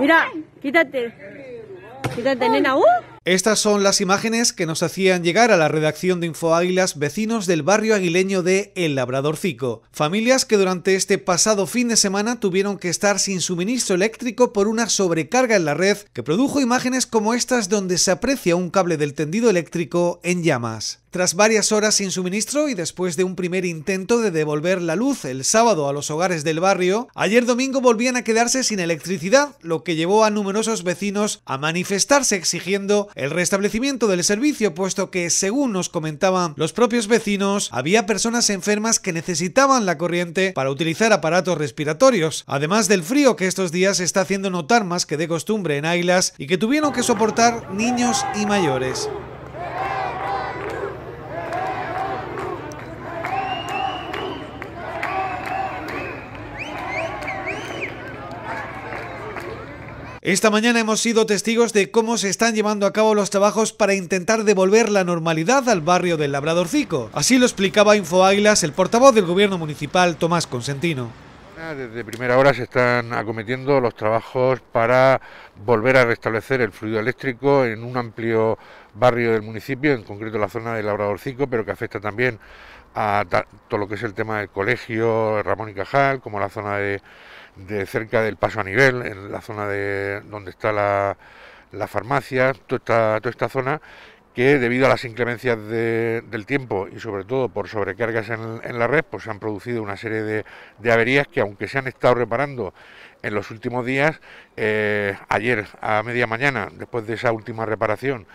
Mira, quítate. Quítate, nena. ¡Uh! Estas son las imágenes que nos hacían llegar a la redacción de Águilas vecinos del barrio aguileño de El Labradorcico. Familias que durante este pasado fin de semana tuvieron que estar sin suministro eléctrico por una sobrecarga en la red que produjo imágenes como estas donde se aprecia un cable del tendido eléctrico en llamas. Tras varias horas sin suministro y después de un primer intento de devolver la luz el sábado a los hogares del barrio, ayer domingo volvían a quedarse sin electricidad, lo que llevó a numerosos vecinos a manifestarse exigiendo el restablecimiento del servicio, puesto que, según nos comentaban los propios vecinos, había personas enfermas que necesitaban la corriente para utilizar aparatos respiratorios, además del frío que estos días se está haciendo notar más que de costumbre en Águilas y que tuvieron que soportar niños y mayores. Esta mañana hemos sido testigos de cómo se están llevando a cabo los trabajos para intentar devolver la normalidad al barrio del Labradorcico. Así lo explicaba Info el portavoz del gobierno municipal Tomás Consentino. Desde primera hora se están acometiendo los trabajos para volver a restablecer el fluido eléctrico en un amplio barrio del municipio, en concreto la zona del Labradorcico, pero que afecta también a todo lo que es el tema del colegio Ramón y Cajal, como la zona de, cerca del paso a nivel, en la zona de donde está la, farmacia, toda esta zona que debido a las inclemencias del tiempo y sobre todo por sobrecargas en, la red, pues se han producido una serie de, de averías que aunque se han estado reparando en los últimos días, eh, ayer a media mañana, después de esa última reparación,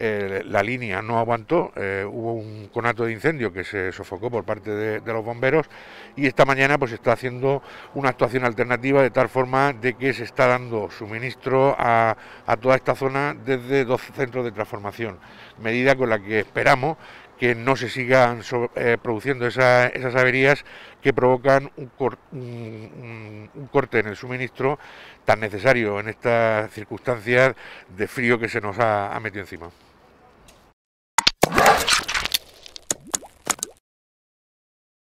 eh, la línea no aguantó, eh, hubo un conato de incendio que se sofocó por parte de, los bomberos y esta mañana pues está haciendo una actuación alternativa de tal forma de que se está dando suministro a, a toda esta zona desde dos centros de transformación, medida con la que esperamos que no se sigan eh, produciendo esas averías que provocan un, corte en el suministro tan necesario en estas circunstancias de frío que se nos ha metido encima.